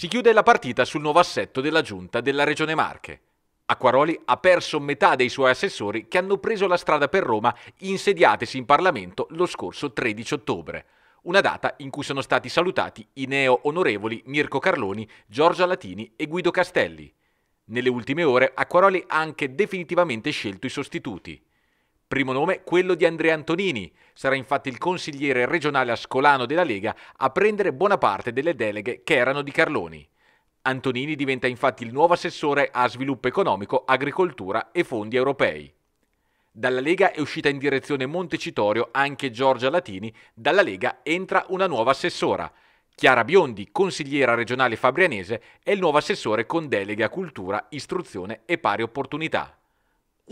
Si chiude la partita sul nuovo assetto della giunta della Regione Marche. Acquaroli ha perso metà dei suoi assessori che hanno preso la strada per Roma insediatesi in Parlamento lo scorso 13 ottobre, una data in cui sono stati salutati i neo onorevoli Mirko Carloni, Giorgia Latini e Guido Castelli. Nelle ultime ore Acquaroli ha anche definitivamente scelto i sostituti. Primo nome, quello di Andrea Antonini. Sarà infatti il consigliere regionale ascolano della Lega a prendere buona parte delle deleghe che erano di Carloni. Antonini diventa infatti il nuovo assessore a sviluppo economico, agricoltura e fondi europei. Dalla Lega è uscita in direzione Montecitorio anche Giorgia Latini, dalla Lega entra una nuova assessora. Chiara Biondi, consigliera regionale fabrianese, è il nuovo assessore con deleghe a cultura, istruzione e pari opportunità.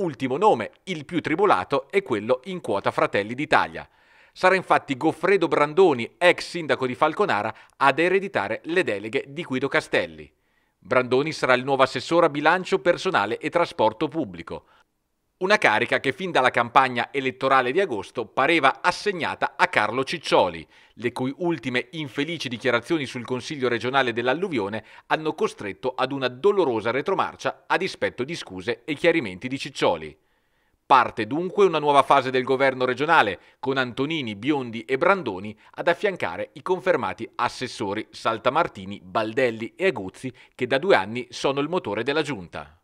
Ultimo nome, il più tribolato, è quello in quota Fratelli d'Italia. Sarà infatti Goffredo Brandoni, ex sindaco di Falconara, ad ereditare le deleghe di Guido Castelli. Brandoni sarà il nuovo assessore a bilancio personale e trasporto pubblico. Una carica che fin dalla campagna elettorale di agosto pareva assegnata a Carlo Ciccioli, le cui ultime infelici dichiarazioni sul Consiglio regionale dell'alluvione hanno costretto ad una dolorosa retromarcia a dispetto di scuse e chiarimenti di Ciccioli. Parte dunque una nuova fase del governo regionale, con Antonini, Biondi e Brandoni ad affiancare i confermati assessori Saltamartini, Baldelli e Aguzzi, che da due anni sono il motore della giunta.